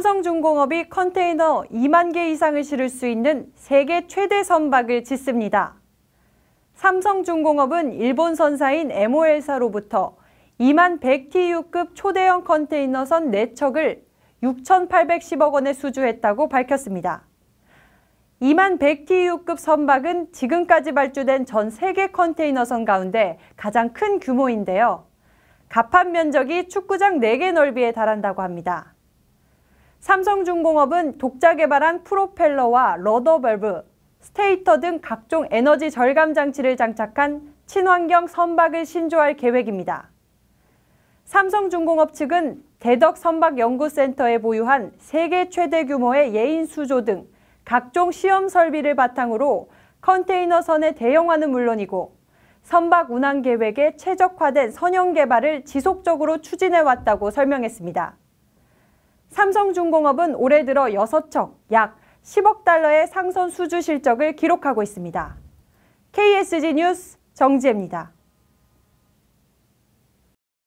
삼성중공업이 컨테이너 2만 개 이상을 실을 수 있는 세계 최대 선박을 짓습니다. 삼성중공업은 일본 선사인 MOL사로부터 2만 100TU급 초대형 컨테이너선 4척을 6,810억 원에 수주했다고 밝혔습니다. 2만 100TU급 선박은 지금까지 발주된 전 세계 컨테이너선 가운데 가장 큰 규모인데요. 갑판 면적이 축구장 4개 넓이에 달한다고 합니다. 삼성중공업은 독자 개발한 프로펠러와 러더 밸브, 스테이터 등 각종 에너지 절감 장치를 장착한 친환경 선박을 신조할 계획입니다. 삼성중공업 측은 대덕 선박연구센터에 보유한 세계 최대 규모의 예인 수조 등 각종 시험 설비를 바탕으로 컨테이너선의 대형화는 물론이고 선박 운항 계획에 최적화된 선형 개발을 지속적으로 추진해왔다고 설명했습니다. 삼성중공업은 올해 들어 6척 약 10억 달러의 상선 수주 실적을 기록하고 있습니다. KSG 뉴스 정지혜입니다.